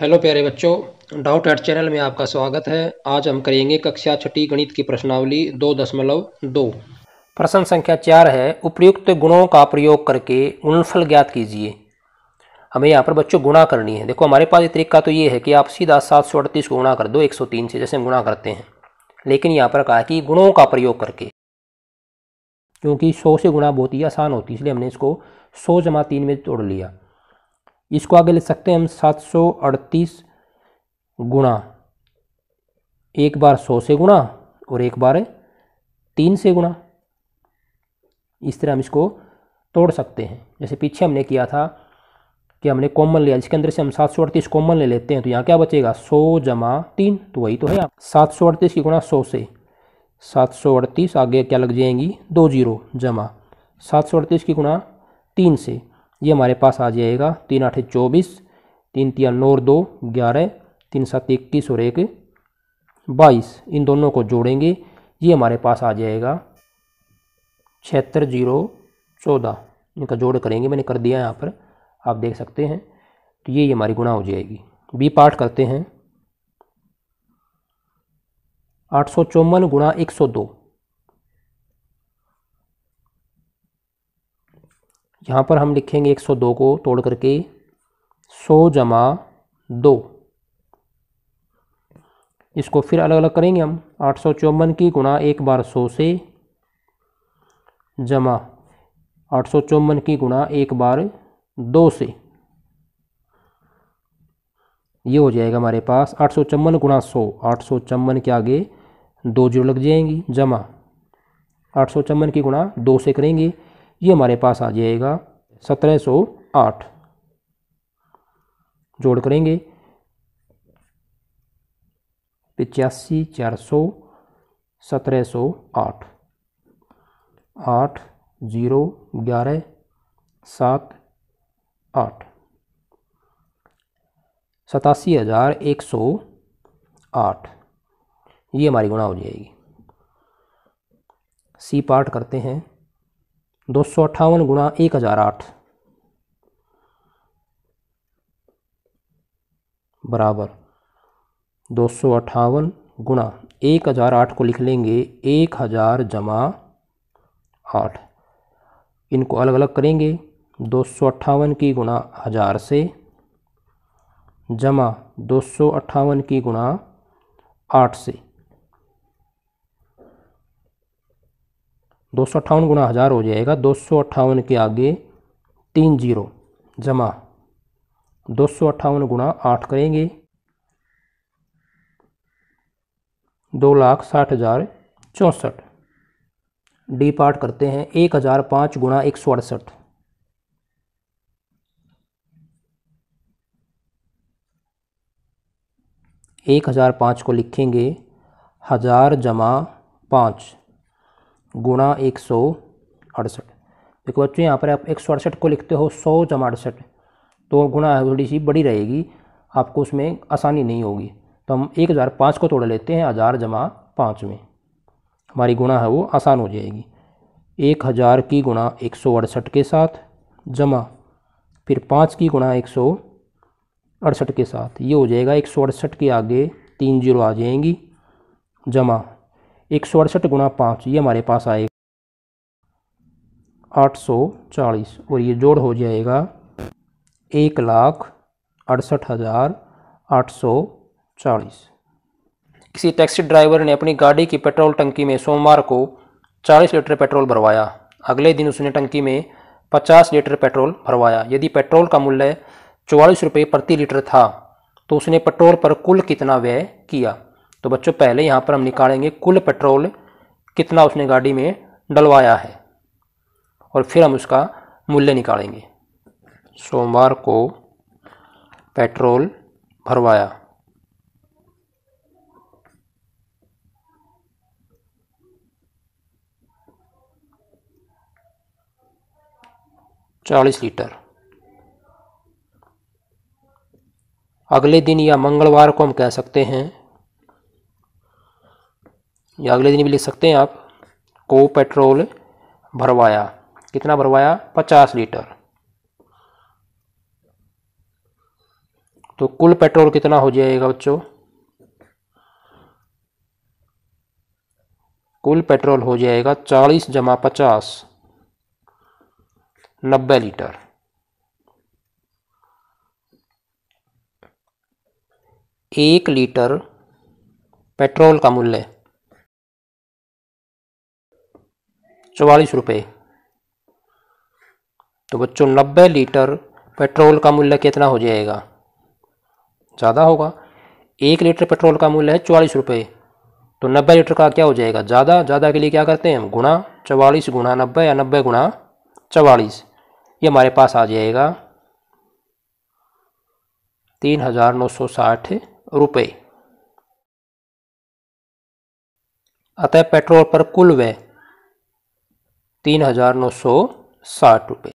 hello प्यारे बच्चों doubt eight channel में आपका स्वागत है आज हम करेंगे कक्षा छठी गणित की प्रश्नावली दो दशमलव दो प्रश्न संख्या चार है उपयुक्त गुणों का प्रयोग करके गुणफल ज्ञात कीजिए हमें यहाँ पर बच्चों गुणा करनी है देखो हमारे पास ये तरीका तो ये है कि आप सीधा सात सौ अड़तीस को गुणा कर दो एक सौ तीन से जैसे हम गुणा करते हैं लेकिन यहाँ पर कहा कि गुणों का प्रयोग करके क्योंकि सौ से गुणा बहुत ही आसान होती है इसलिए हमने इसको सौ जमा तीन में तोड़ लिया इसको आगे ले सकते हैं हम सात सौ अड़तीस गुणा एक बार सौ से गुणा और एक बार तीन से गुणा इस तरह हम इसको तोड़ सकते हैं जैसे पीछे हमने किया था कि हमने कॉमन लिया जिसके अंदर से हम सात सौ अड़तीस कॉमन ले लेते हैं तो यहाँ क्या बचेगा सौ जमा तीन तो वही तो है आप सात सौ अड़तीस की गुणा सौ से सात सौ अड़तीस आगे क्या लग जाएंगी दो जीरो जमा सात सौ अड़तीस की गुणा तीन से ये हमारे पास आ जाएगा तीन आठ चौबीस तीन तिया नौ दो ग्यारह तीन सात इक्कीस और एक बाईस इन दोनों को जोड़ेंगे ये हमारे पास आ जाएगा छिहत्तर जीरो चौदह इनका जोड़ करेंगे मैंने कर दिया यहाँ पर आप देख सकते हैं तो ये हमारी गुणा हो जाएगी बी पार्ट करते हैं आठ सौ चौवन गुणा एक सौ दो यहाँ पर हम लिखेंगे 102 को तोड़ करके 100 जमा दो इसको फिर अलग अलग करेंगे हम आठ सौ चौवन की गुणा एक बार सौ से जमा आठ सौ चौवन की गुणा एक बार दो से ये हो जाएगा हमारे पास आठ सौ चौवन गुणा सौ आठ सौ चम्बन के आगे दो जीरो लग जाएंगी जमा आठ सौ चौवन की गुणा दो से करेंगे ये हमारे पास आ जाएगा सत्रह सौ आठ जोड़ करेंगे पचासी चार सौ सत्रह सौ आठ आठ ज़ीरो ग्यारह सात आठ सतासी हज़ार एक सौ आठ ये हमारी गुणा हो जाएगी सी पार्ट करते हैं दो सौ अट्ठावन गुणा एक हज़ार आठ बराबर दो सौ अट्ठावन गुणा एक हज़ार आठ को लिख लेंगे एक हज़ार जमा आठ इनको अलग अलग करेंगे दो सौ अट्ठावन की गुणा हज़ार से जमा दो सौ अट्ठावन की गुणा आठ से दो सौ अट्ठावन गुना हज़ार हो जाएगा दो सौ अट्ठावन के आगे तीन जीरो जमा दो सौ अट्ठावन गुना आठ करेंगे दो लाख साठ हज़ार चौंसठ डी पार्ट करते हैं एक हज़ार पाँच गुना एक सौ अड़सठ एक हज़ार पाँच को लिखेंगे हज़ार जमा पाँच गुणा एक सौ अड़सठ देखो बच्चों यहाँ पर आप एक सौ अड़सठ को लिखते हो सौ जमा अड़सठ तो गुणा थोड़ी सी बड़ी रहेगी आपको उसमें आसानी नहीं होगी तो हम एक हज़ार पाँच को तोड़ लेते हैं हज़ार जमा पाँच में हमारी गुणा है वो आसान हो जाएगी एक हज़ार की गुणा एक सौ अड़सठ के साथ जमा फिर पाँच की गुणा एक सौ अड़सठ के साथ ये हो जाएगा एक सौ अड़सठ के आगे तीन जीरो आ जाएंगी जमा एक सौ अड़सठ गुणा पाँच ये हमारे पास आएगा आठ सौ चालीस और ये जोड़ हो जाएगा एक लाख अड़सठ हज़ार आठ सौ चालीस किसी टैक्सी ड्राइवर ने अपनी गाड़ी की पेट्रोल टंकी में सोमवार को चालीस लीटर पेट्रोल भरवाया अगले दिन उसने टंकी में पचास लीटर पेट्रोल भरवाया यदि पेट्रोल का मूल्य चौवालीस रुपये प्रति लीटर था तो उसने पेट्रोल पर कुल कितना व्यय किया तो बच्चों पहले यहाँ पर हम निकालेंगे कुल पेट्रोल कितना उसने गाड़ी में डलवाया है और फिर हम उसका मूल्य निकालेंगे सोमवार को पेट्रोल भरवाया चालीस लीटर अगले दिन या मंगलवार को हम कह सकते हैं या अगले दिन भी लिख सकते हैं आप को पेट्रोल भरवाया कितना भरवाया पचास लीटर तो कुल पेट्रोल कितना हो जाएगा बच्चों कुल पेट्रोल हो जाएगा चालीस जमा पचास नब्बे लीटर एक लीटर पेट्रोल का मूल्य चौवालीस रुपये तो बच्चों नब्बे लीटर पेट्रोल का मूल्य कितना हो जाएगा ज़्यादा होगा एक लीटर पेट्रोल का मूल्य है चौवालीस रुपये तो नब्बे लीटर का क्या हो जाएगा ज़्यादा ज़्यादा के लिए क्या करते हैं हम गुणा चवालीस गुणा नब्बे या नब्बे गुणा चवालीस ये हमारे पास आ जाएगा तीन हज़ार नौ सौ साठ रुपये अतः पेट्रोल पर कुल व्यय तीन हज़ार नौ सौ साठ रुपये